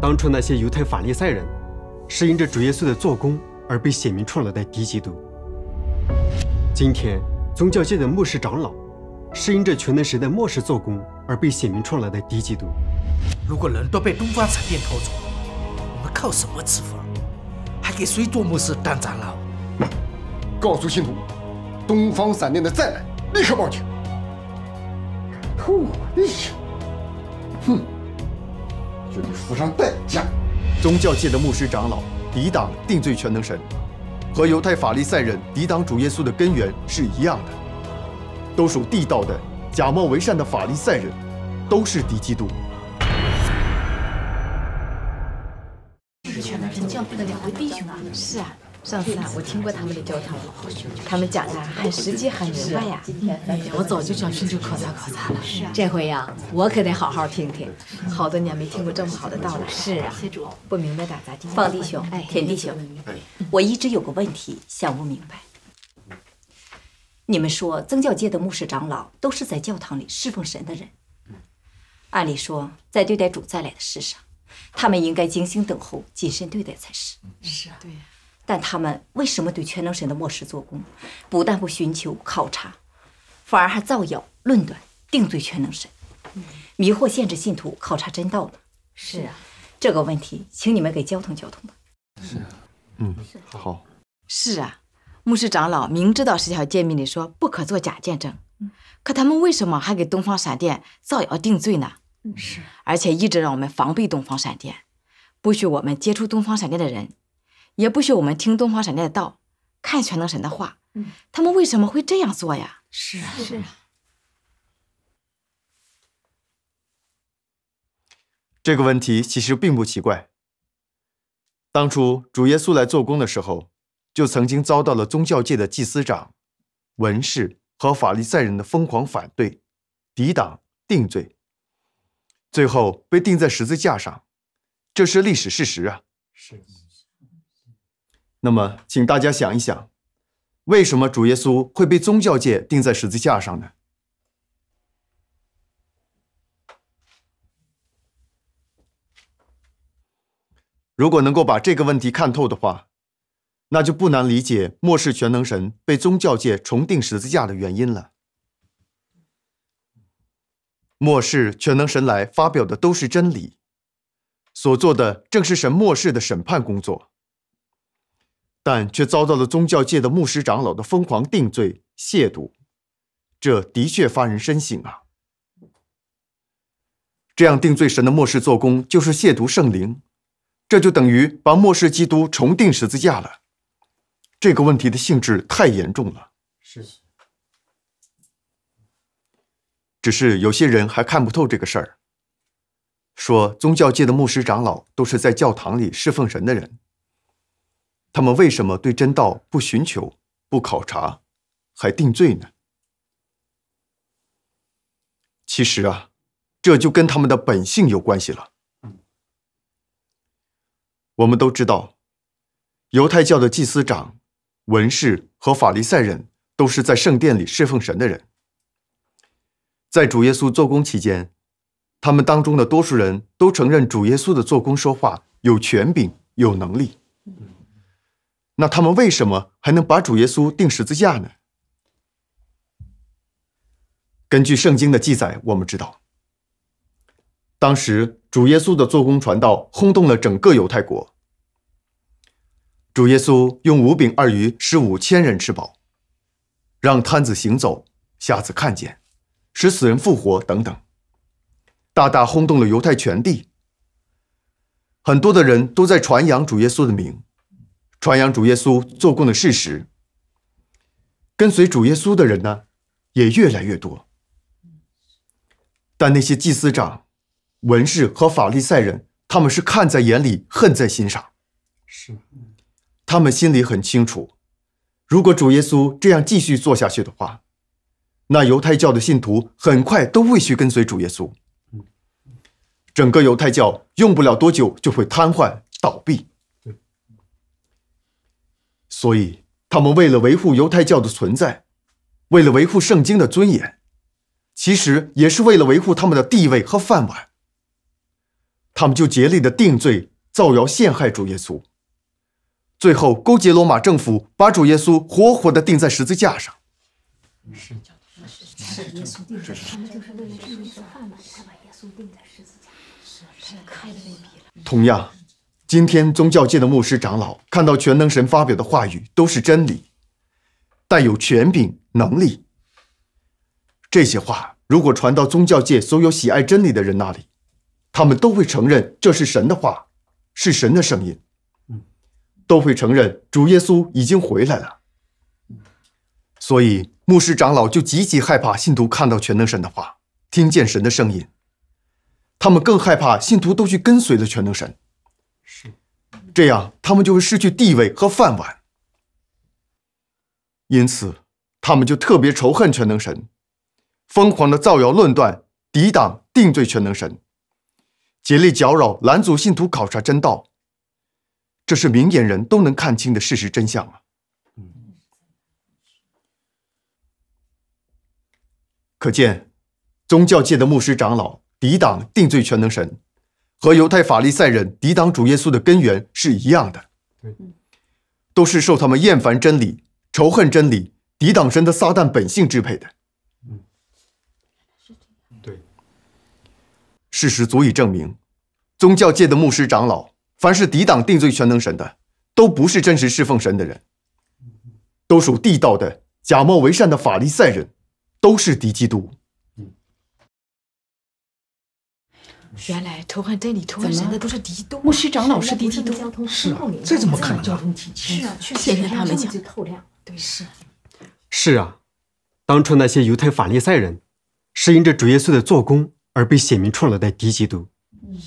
当初那些犹太法利赛人，是因着主耶稣的做工而被显明创了的低级毒。今天，宗教界的牧师长老，是因着全能神的末世做工而被显明创了的低级毒。如果人都被东方闪电偷走，我们靠什么吃饭？还给谁做牧师当长老？告诉信徒，东方闪电的再来，立刻报警。偷我的！付上代价。宗教界的牧师长老抵挡定罪全能神，和犹太法利赛人抵挡主耶稣的根源是一样的，都属地道的假冒为善的法利赛人，都是敌基督。这是全神降会的两位弟兄啊！是啊。上次啊，我听过他们的教堂，他们讲啊，很实际，很明白呀。今天，我早就想去就考察考察了。是啊。这回呀，我可得好好听听，好多年没听过这么好的道理了。是啊。谢主。不明白的，咱放弟兄，田弟兄，我一直有个问题想不明白。你们说，曾教界的牧师长老都是在教堂里侍奉神的人。按理说，在对待主再来的事上，他们应该精心等候，谨慎对待才是。是啊。对呀。但他们为什么对全能神的漠视做工，不但不寻求考察，反而还造谣论断定罪全能神，迷惑限制信徒考察真道呢？是啊，这个问题，请你们给交通交通吧。是啊，嗯，是好。是啊，牧师长老明知道十条诫命里说不可作假见证，可他们为什么还给东方闪电造谣定罪呢？是，而且一直让我们防备东方闪电，不许我们接触东方闪电的人。也不许我们听东方闪电的道，看全能神的话。他们为什么会这样做呀？是啊，是啊。这个问题其实并不奇怪。当初主耶稣来做工的时候，就曾经遭到了宗教界的祭司长、文士和法利赛人的疯狂反对、抵挡、定罪，最后被钉在十字架上，这是历史事实啊。是。那么，请大家想一想，为什么主耶稣会被宗教界钉在十字架上呢？如果能够把这个问题看透的话，那就不难理解末世全能神被宗教界重钉十字架的原因了。末世全能神来发表的都是真理，所做的正是神末世的审判工作。但却遭到了宗教界的牧师长老的疯狂定罪亵渎，这的确发人深省啊！这样定罪神的末世做工，就是亵渎圣灵，这就等于把末世基督重定十字架了。这个问题的性质太严重了。是。只是有些人还看不透这个事儿，说宗教界的牧师长老都是在教堂里侍奉神的人。他们为什么对真道不寻求、不考察，还定罪呢？其实啊，这就跟他们的本性有关系了。我们都知道，犹太教的祭司长、文士和法利赛人都是在圣殿里侍奉神的人。在主耶稣做工期间，他们当中的多数人都承认主耶稣的做工、说话有权柄、有能力。那他们为什么还能把主耶稣钉十字架呢？根据圣经的记载，我们知道，当时主耶稣的做工传道轰动了整个犹太国。主耶稣用五饼二鱼施五千人吃饱，让瘫子行走，瞎子看见，使死人复活等等，大大轰动了犹太全地。很多的人都在传扬主耶稣的名。传扬主耶稣做工的事实，跟随主耶稣的人呢，也越来越多。但那些祭司长、文士和法利赛人，他们是看在眼里，恨在心上。是，他们心里很清楚，如果主耶稣这样继续做下去的话，那犹太教的信徒很快都会去跟随主耶稣，整个犹太教用不了多久就会瘫痪倒闭。所以，他们为了维护犹太教的存在，为了维护圣经的尊严，其实也是为了维护他们的地位和饭碗。他们就竭力的定罪、造谣、陷害主耶稣，最后勾结罗马政府，把主耶稣活活的钉在十字架上。是教，是教，他们就是为了地位饭碗，才把耶稣钉在十字架上，同样。今天宗教界的牧师长老看到全能神发表的话语都是真理，带有权柄能力。这些话如果传到宗教界所有喜爱真理的人那里，他们都会承认这是神的话，是神的声音，都会承认主耶稣已经回来了。所以牧师长老就极其害怕信徒看到全能神的话，听见神的声音，他们更害怕信徒都去跟随了全能神。是，这样他们就会失去地位和饭碗，因此他们就特别仇恨全能神，疯狂的造谣论断，抵挡定罪全能神，竭力搅扰拦阻信徒考察真道。这是明眼人都能看清的事实真相啊！可见，宗教界的牧师长老抵挡定罪全能神。和犹太法利赛人抵挡主耶稣的根源是一样的，对，都是受他们厌烦真理、仇恨真理、抵挡神的撒旦本性支配的。嗯，对，事实足以证明，宗教界的牧师长老，凡是抵挡定罪全能神的，都不是真实侍奉神的人，都属地道的假冒为善的法利赛人，都是敌基督。原来仇恨真理、仇恨神的都是敌基牧师长老是敌基督，是啊，这怎么可能？是啊，确实。他们讲，对是。是啊，当初那些犹太法利赛人是因着主耶稣的做工而被显明出来的敌基督。嗯。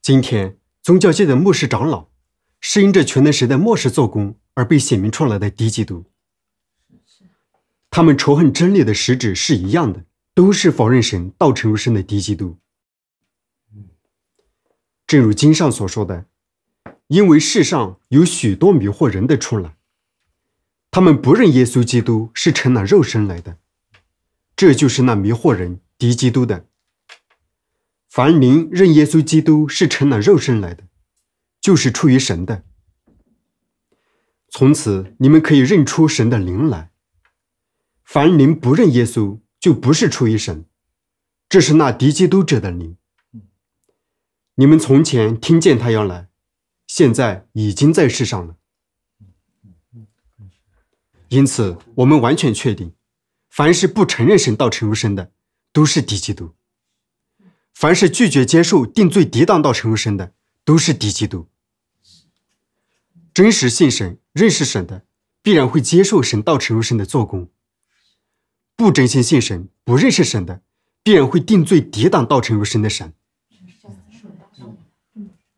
今天宗教界的牧师长老是因着全能神的末世做工而被显明出来的敌基督。是。他们仇恨真理的实质是一样的，都是否认神道成肉身的敌基督。正如经上所说的，因为世上有许多迷惑人的出来，他们不认耶稣基督是成了肉身来的，这就是那迷惑人敌基督的。凡您认耶稣基督是成了肉身来的，就是出于神的。从此你们可以认出神的灵来。凡您不认耶稣，就不是出于神，这是那敌基督者的灵。你们从前听见他要来，现在已经在世上了，因此我们完全确定，凡是不承认神道成如身的，都是低基督；凡是拒绝接受定罪抵挡道成如身的，都是低基督。真实信神、认识神的，必然会接受神道成如身的做工；不真心信神、不认识神的，必然会定罪抵挡道成如身的神。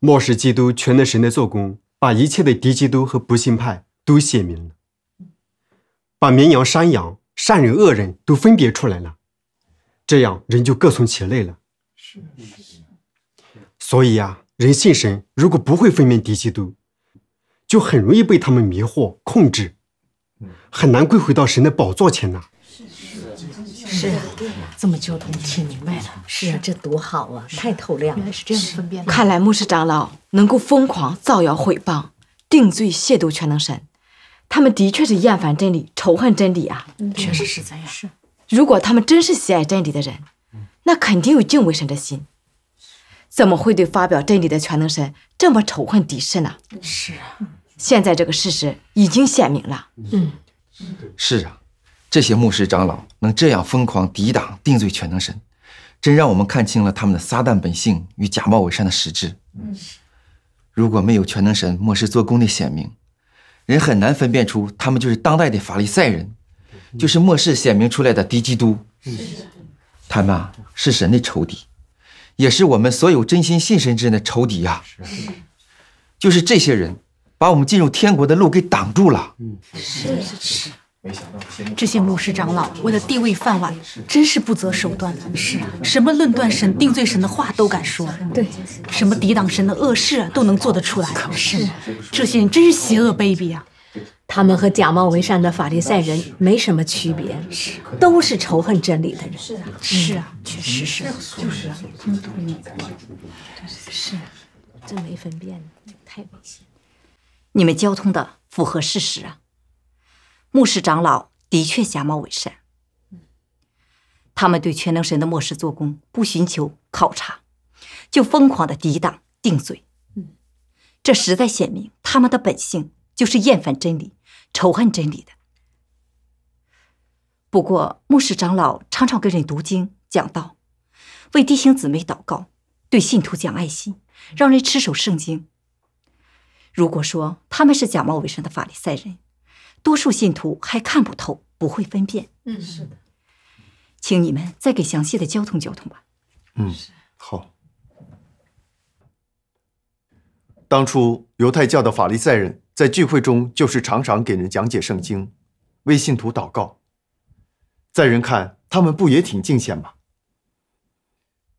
末世基督全能神的做工，把一切的敌基督和不信派都写明了，把绵羊、山羊、善人、恶人都分别出来了，这样人就各从其类了。是是所以呀，人信神，如果不会分辨敌基督，就很容易被他们迷惑控制，很难归回到神的宝座前呐。是是是。是啊。这么都没听明白了。是啊，这多好啊，太透亮。原来是这样分辨的。看来牧师长老能够疯狂造谣毁谤、定罪亵渎全能神，他们的确是厌烦真理、仇恨真理啊。确实是这样。是，如果他们真是喜爱真理的人，那肯定有敬畏神的心，怎么会对发表真理的全能神这么仇恨、敌视呢？是啊，现在这个事实已经显明了。嗯，是啊。这些牧师长老能这样疯狂抵挡定罪全能神，真让我们看清了他们的撒旦本性与假冒伪善的实质。如果没有全能神末世做工的显明，人很难分辨出他们就是当代的法利赛人，就是末世显明出来的敌基督。他们是神的仇敌，也是我们所有真心信神之人的仇敌呀。啊，就是这些人把我们进入天国的路给挡住了。是是是。这些牧师长老为了地位饭碗，真是不择手段是啊，什么论断神、定罪神的话都敢说。对，什么抵挡神的恶事都能做得出来。是，这些人真是邪恶卑鄙啊！他们和假冒为善的法利赛人没什么区别，是，都是仇恨真理的人。是啊，是啊，确实是，就是啊，真没分辨，太危险。你们交通的符合事实啊？牧师长老的确假冒伪善，他们对全能神的末世做工不寻求考察，就疯狂的抵挡定罪，这实在显明他们的本性就是厌烦真理、仇恨真理的。不过，牧师长老常常跟人读经讲道，为弟兄姊妹祷告，对信徒讲爱心，让人持守圣经。如果说他们是假冒伪善的法利赛人，多数信徒还看不透，不会分辨。嗯，是的，请你们再给详细的交通交通吧。嗯，好。当初犹太教的法利赛人，在聚会中就是常常给人讲解圣经，为信徒祷告，在人看他们不也挺敬虔吗？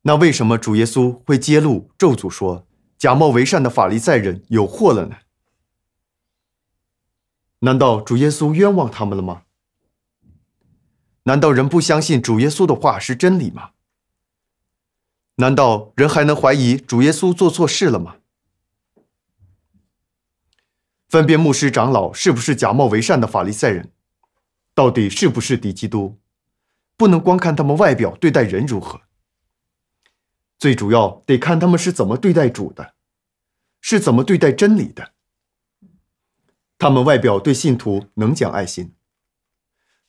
那为什么主耶稣会揭露咒诅说，假冒为善的法利赛人有祸了呢？难道主耶稣冤枉他们了吗？难道人不相信主耶稣的话是真理吗？难道人还能怀疑主耶稣做错事了吗？分辨牧师长老是不是假冒为善的法利赛人，到底是不是敌基督，不能光看他们外表对待人如何，最主要得看他们是怎么对待主的，是怎么对待真理的。他们外表对信徒能讲爱心，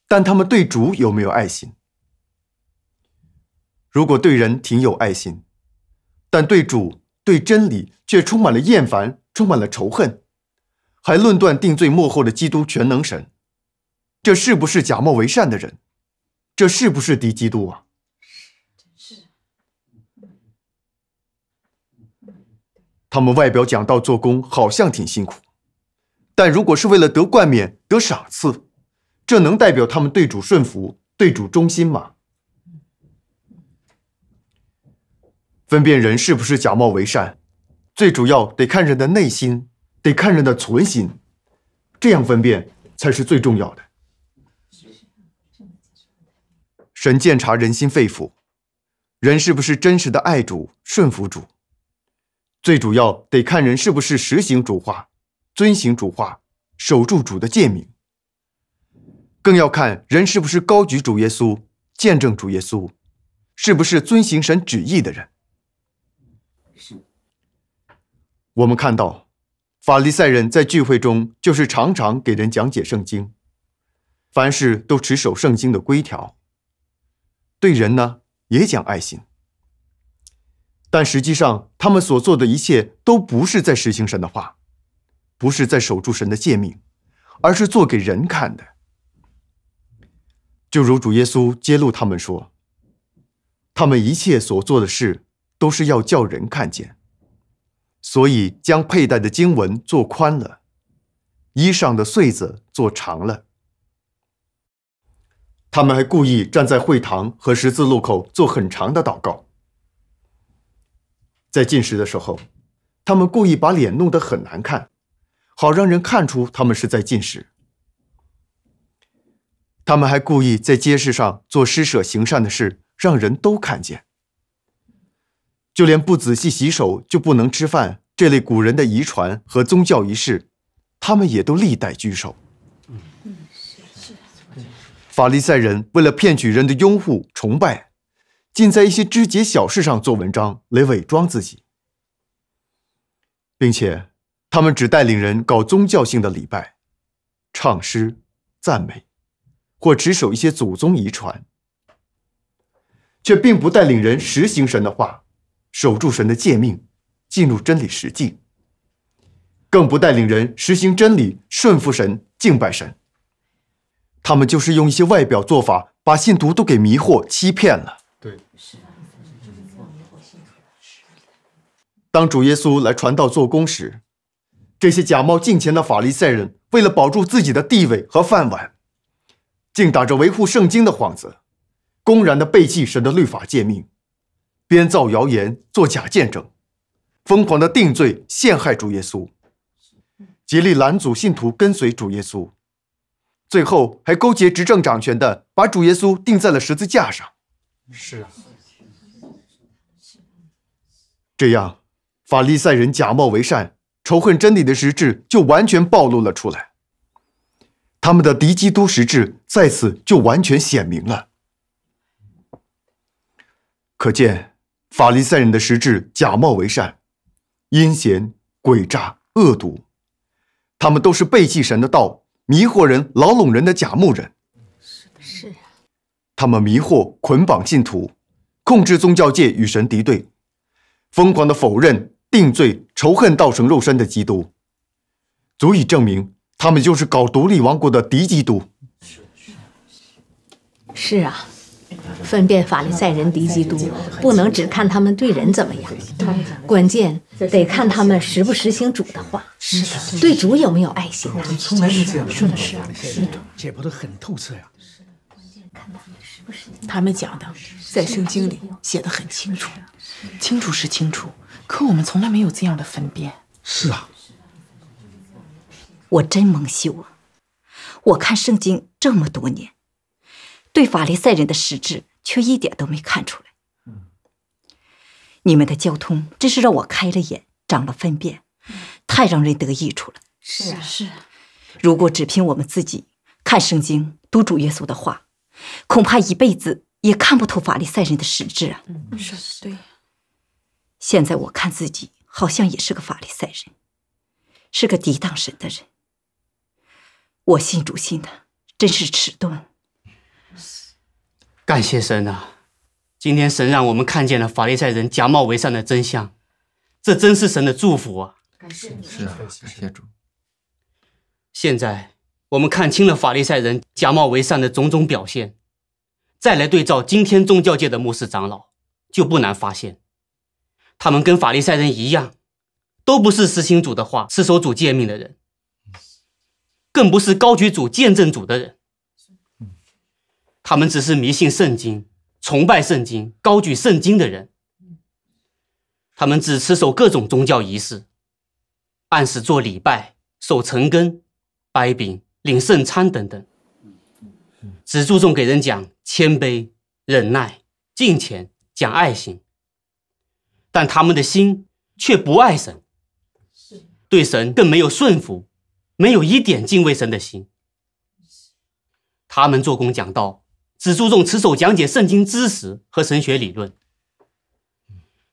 但他们对主有没有爱心？如果对人挺有爱心，但对主、对真理却充满了厌烦，充满了仇恨，还论断定罪幕后的基督全能神，这是不是假冒为善的人？这是不是敌基督啊？是，他们外表讲道做工，好像挺辛苦。但如果是为了得冠冕、得赏赐，这能代表他们对主顺服、对主忠心吗？分辨人是不是假冒为善，最主要得看人的内心，得看人的存心，这样分辨才是最重要的。神鉴察人心肺腑，人是不是真实的爱主、顺服主？最主要得看人是不是实行主话。遵行主话，守住主的诫命，更要看人是不是高举主耶稣、见证主耶稣，是不是遵行神旨意的人。是。我们看到，法利赛人在聚会中就是常常给人讲解圣经，凡事都持守圣经的规条，对人呢也讲爱心，但实际上他们所做的一切都不是在实行神的话。不是在守住神的诫命，而是做给人看的。就如主耶稣揭露他们说：“他们一切所做的事，都是要叫人看见。”所以将佩戴的经文做宽了，衣裳的穗子做长了。他们还故意站在会堂和十字路口做很长的祷告。在进食的时候，他们故意把脸弄得很难看。好让人看出他们是在进食，他们还故意在街市上做施舍行善的事，让人都看见。就连不仔细洗手就不能吃饭这类古人的遗传和宗教仪式，他们也都历代居首。法利赛人为了骗取人的拥护崇拜，尽在一些枝节小事上做文章来伪装自己，并且。他们只带领人搞宗教性的礼拜、唱诗、赞美，或执守一些祖宗遗传，却并不带领人实行神的话，守住神的诫命，进入真理实际，更不带领人实行真理、顺服神、敬拜神。他们就是用一些外表做法，把信徒都给迷惑、欺骗了。对，当主耶稣来传道、做工时。这些假冒敬虔的法利赛人，为了保住自己的地位和饭碗，竟打着维护圣经的幌子，公然的背弃神的律法诫命，编造谣言，作假见证，疯狂的定罪陷害主耶稣，极力拦阻信徒跟随主耶稣，最后还勾结执政掌权的，把主耶稣钉在了十字架上。是啊，这样法利赛人假冒为善。仇恨真理的实质就完全暴露了出来，他们的敌基督实质在此就完全显明了。可见法利赛人的实质假冒为善，阴险诡诈、恶毒，他们都是背弃神的道、迷惑人、牢笼人的假牧人。是的，是啊，他们迷惑、捆绑信徒，控制宗教界，与神敌对，疯狂的否认。定罪仇恨道成肉身的基督，足以证明他们就是搞独立王国的敌基督。是啊，分辨法利赛人敌基督，不能只看他们对人怎么样，关键得看他们实不实行主的话，对主有没有爱心。我的从来没这样的。说的是，解剖的很透彻呀。关键看他们实不实他们讲的在圣经里写的很清楚，清楚是清楚。可我们从来没有这样的分辨。是啊，我真蒙羞啊！我看圣经这么多年，对法利赛人的实质却一点都没看出来。你们的交通真是让我开了眼，长了分辨，太让人得益处了。是啊，是啊。如果只凭我们自己看圣经、读主耶稣的话，恐怕一辈子也看不透法利赛人的实质啊。嗯，你说的对。现在我看自己好像也是个法利赛人，是个抵挡神的人。我信主信的真是迟钝。感谢神啊！今天神让我们看见了法利赛人假冒为善的真相，这真是神的祝福啊！感谢你。是啊，感谢主。现在我们看清了法利赛人假冒为善的种种表现，再来对照今天宗教界的牧师长老，就不难发现。他们跟法利赛人一样，都不是实行主的话、持守主诫命的人，更不是高举主、见证主的人。他们只是迷信圣经、崇拜圣经、高举圣经的人。他们只持守各种宗教仪式，按时做礼拜、守晨更、拜饼、领圣餐等等，只注重给人讲谦卑、忍耐、敬虔、讲爱心。但他们的心却不爱神，对神更没有顺服，没有一点敬畏神的心。他们做工讲道，只注重持守讲解圣经知识和神学理论，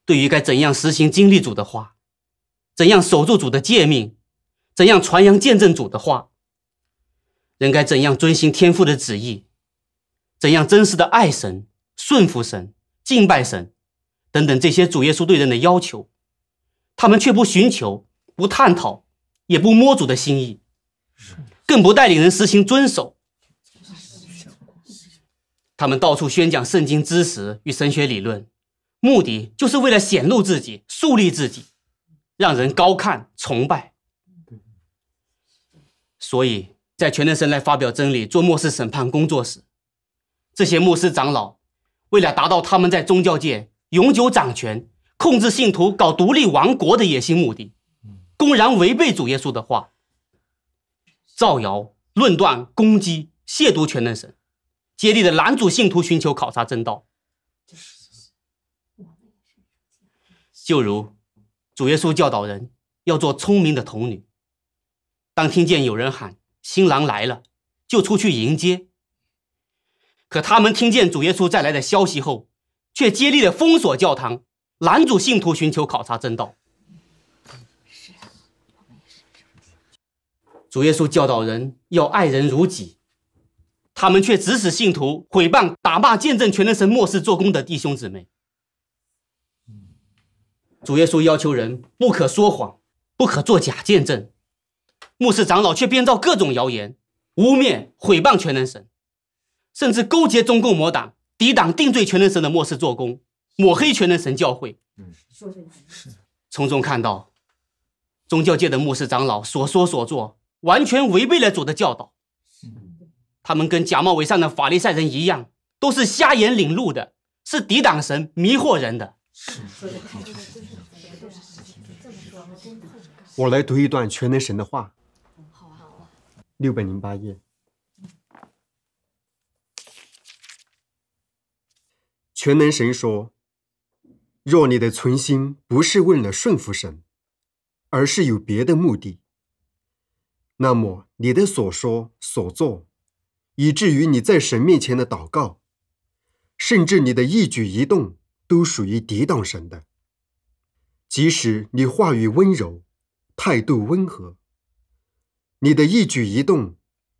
对于该怎样实行经历主的话，怎样守住主的诫命，怎样传扬见证主的话，人该怎样遵行天父的旨意，怎样真实的爱神、顺服神、敬拜神。等等，这些主耶稣对人的要求，他们却不寻求、不探讨、也不摸主的心意，更不带领人实行遵守。他们到处宣讲圣经知识与神学理论，目的就是为了显露自己、树立自己，让人高看、崇拜。所以，在全能神来发表真理、做末世审判工作时，这些牧师长老为了达到他们在宗教界。永久掌权、控制信徒、搞独立王国的野心目的，公然违背主耶稣的话，造谣、论断、攻击、亵渎全能神，竭力的拦阻信徒寻求考察真道。就 就如主耶稣教导人要做聪明的童女，当听见有人喊新郎来了，就出去迎接。可他们听见主耶稣再来的消息后。却接力的封锁教堂，拦阻信徒寻求考察真道。主耶稣教导人要爱人如己，他们却指使信徒毁谤、打骂见证全能神末世做工的弟兄姊妹。主耶稣要求人不可说谎，不可做假见证，牧师长老却编造各种谣言，污蔑、毁谤全能神，甚至勾结中共魔党。抵挡定罪全能神的末世做工，抹黑全能神教会。嗯，说这从中看到，宗教界的牧师长老所说所做，完全违背了主的教导。是。他们跟假冒伪善的法利赛人一样，都是瞎眼领路的，是抵挡神、迷惑人的。我来读一段全能神的话。好啊，好啊。六百零八页。全能神说：“若你的存心不是为了顺服神，而是有别的目的，那么你的所说所做，以至于你在神面前的祷告，甚至你的一举一动，都属于抵挡神的。即使你话语温柔，态度温和，你的一举一动，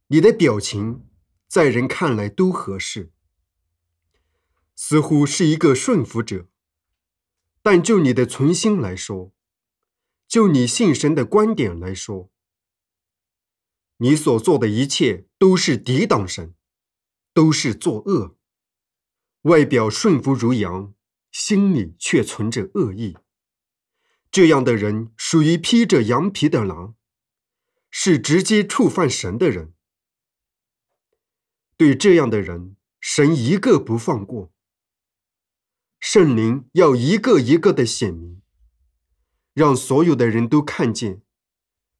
你的表情，在人看来都合适。”似乎是一个顺服者，但就你的存心来说，就你信神的观点来说，你所做的一切都是抵挡神，都是作恶。外表顺服如羊，心里却存着恶意，这样的人属于披着羊皮的狼，是直接触犯神的人。对这样的人，神一个不放过。圣灵要一个一个的显明，让所有的人都看见，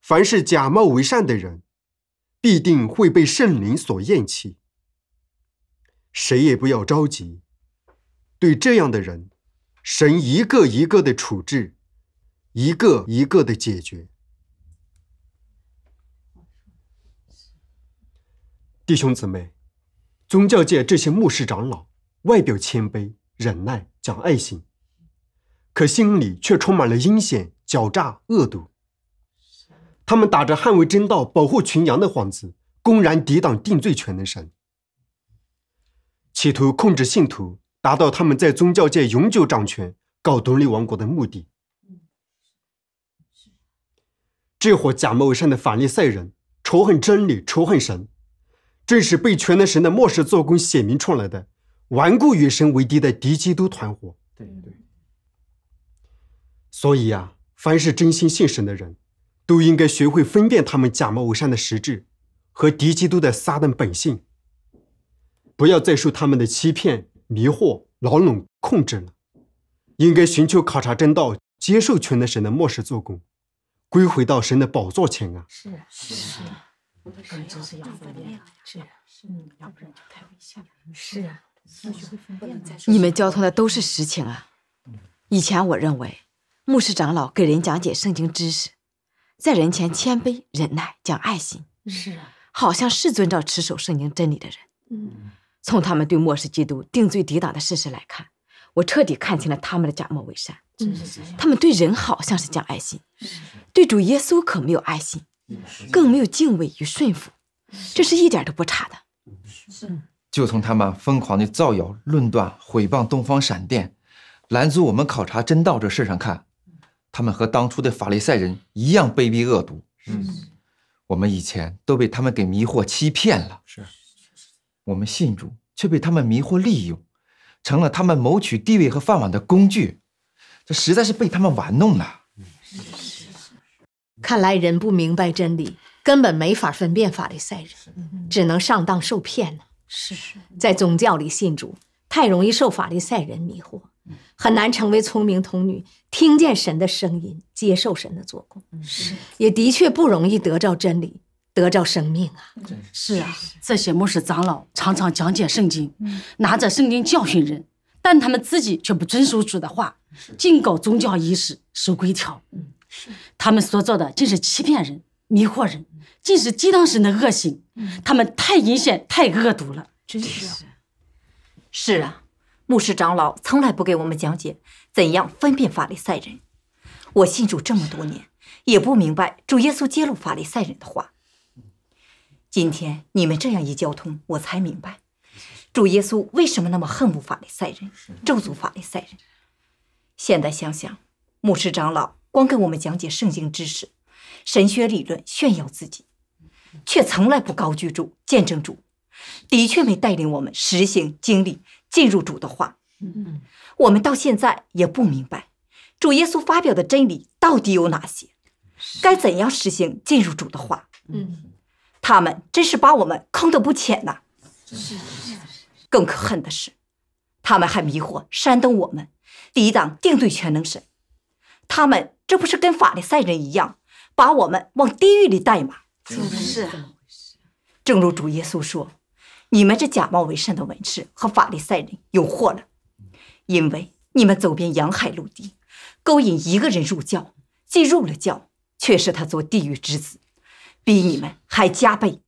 凡是假冒为善的人，必定会被圣灵所厌弃。谁也不要着急，对这样的人，神一个一个的处置，一个一个的解决。弟兄姊妹，宗教界这些牧师长老，外表谦卑忍耐。讲爱心，可心里却充满了阴险、狡诈、恶毒。他们打着捍卫真道、保护群羊的幌子，公然抵挡定罪全能神，企图控制信徒，达到他们在宗教界永久掌权、搞独立王国的目的。这伙假冒伪善的法利赛人，仇恨真理，仇恨神，正是被全能神的末世做工显明出来的。顽固与神为敌的敌基督团伙，对对。所以啊，凡是真心信神的人，都应该学会分辨他们假冒伪善的实质和敌基督的撒旦本性，不要再受他们的欺骗、迷惑、牢笼、控制了。应该寻求考察真道，接受全能神的末世做工，归回到神的宝座前啊。是啊，是啊，咱就是要分辨，是啊，嗯，要不然就太危险了。是啊。你们交通的都是实情啊！以前我认为，牧师长老给人讲解圣经知识，在人前谦卑、忍耐、讲爱心，是啊，好像是遵照持守圣经真理的人。嗯，从他们对末世基督定罪抵挡的事实来看，我彻底看清了他们的假冒伪善。真是这样，他们对人好像是讲爱心，对主耶稣可没有爱心，更没有敬畏与顺服，这是一点都不差的。是。就从他们疯狂的造谣、论断、毁谤东方闪电，拦阻我们考察真道这事上看，他们和当初的法利赛人一样卑鄙恶毒。嗯，我们以前都被他们给迷惑欺骗了。是，我们信主却被他们迷惑利用，成了他们谋取地位和饭碗的工具，这实在是被他们玩弄了。看来人不明白真理，根本没法分辨法利赛人，只能上当受骗呢。是是，在宗教里信主，太容易受法利赛人迷惑，很难成为聪明童女，听见神的声音，接受神的做工。是，也的确不容易得到真理，得到生命啊。是啊，这些牧师长老常常讲解圣经，拿着圣经教训人，但他们自己却不遵守主的话，尽搞宗教仪式，守规条。是，他们所做的竟是欺骗人。迷惑人，竟是激荡神的恶行，他们太阴险，太恶毒了。真是，是啊，牧师长老从来不给我们讲解怎样分辨法利赛人。我信主这么多年，也不明白主耶稣揭露法利赛人的话。今天你们这样一交通，我才明白主耶稣为什么那么恨慕法利赛人，咒诅法利赛人。现在想想，牧师长老光跟我们讲解圣经知识。神学理论炫耀自己，却从来不高举主、见证主，的确没带领我们实行、经历进入主的话。嗯我们到现在也不明白，主耶稣发表的真理到底有哪些，该怎样实行进入主的话。嗯，他们真是把我们坑得不浅呐！更可恨的是，他们还迷惑、煽动我们，抵挡定罪全能神。他们这不是跟法利赛人一样？把我们往地狱里带吗？是啊，正如主耶稣说：“你们这假冒为善的文士和法利赛人有祸了，因为你们走遍洋海陆地，勾引一个人入教，既入了教，却是他做地狱之子，比你们还加倍。”